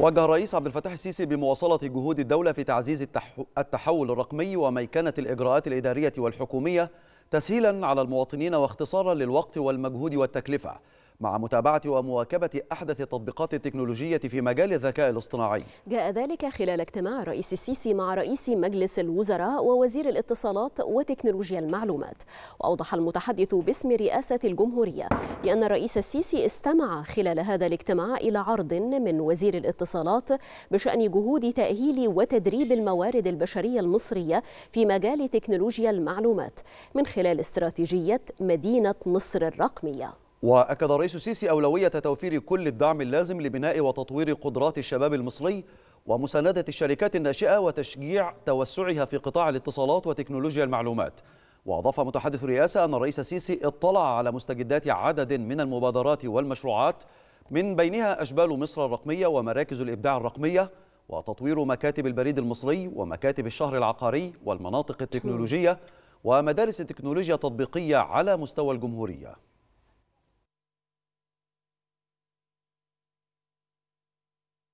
وجه الرئيس عبد الفتاح السيسي بمواصلة جهود الدولة في تعزيز التحول الرقمي وميكنة الإجراءات الإدارية والحكومية تسهيلا على المواطنين واختصارا للوقت والمجهود والتكلفة مع متابعة ومواكبة أحدث التطبيقات التكنولوجية في مجال الذكاء الاصطناعي جاء ذلك خلال اجتماع الرئيس السيسي مع رئيس مجلس الوزراء ووزير الاتصالات وتكنولوجيا المعلومات وأوضح المتحدث باسم رئاسة الجمهورية بأن الرئيس السيسي استمع خلال هذا الاجتماع إلى عرض من وزير الاتصالات بشأن جهود تأهيل وتدريب الموارد البشرية المصرية في مجال تكنولوجيا المعلومات من خلال استراتيجية مدينة مصر الرقمية وأكد الرئيس السيسي أولوية توفير كل الدعم اللازم لبناء وتطوير قدرات الشباب المصري ومساندة الشركات الناشئة وتشجيع توسعها في قطاع الاتصالات وتكنولوجيا المعلومات وأضاف متحدث الرئاسة أن الرئيس السيسي اطلع على مستجدات عدد من المبادرات والمشروعات من بينها أشبال مصر الرقمية ومراكز الإبداع الرقمية وتطوير مكاتب البريد المصري ومكاتب الشهر العقاري والمناطق التكنولوجية ومدارس التكنولوجيا التطبيقية على مستوى الجمهورية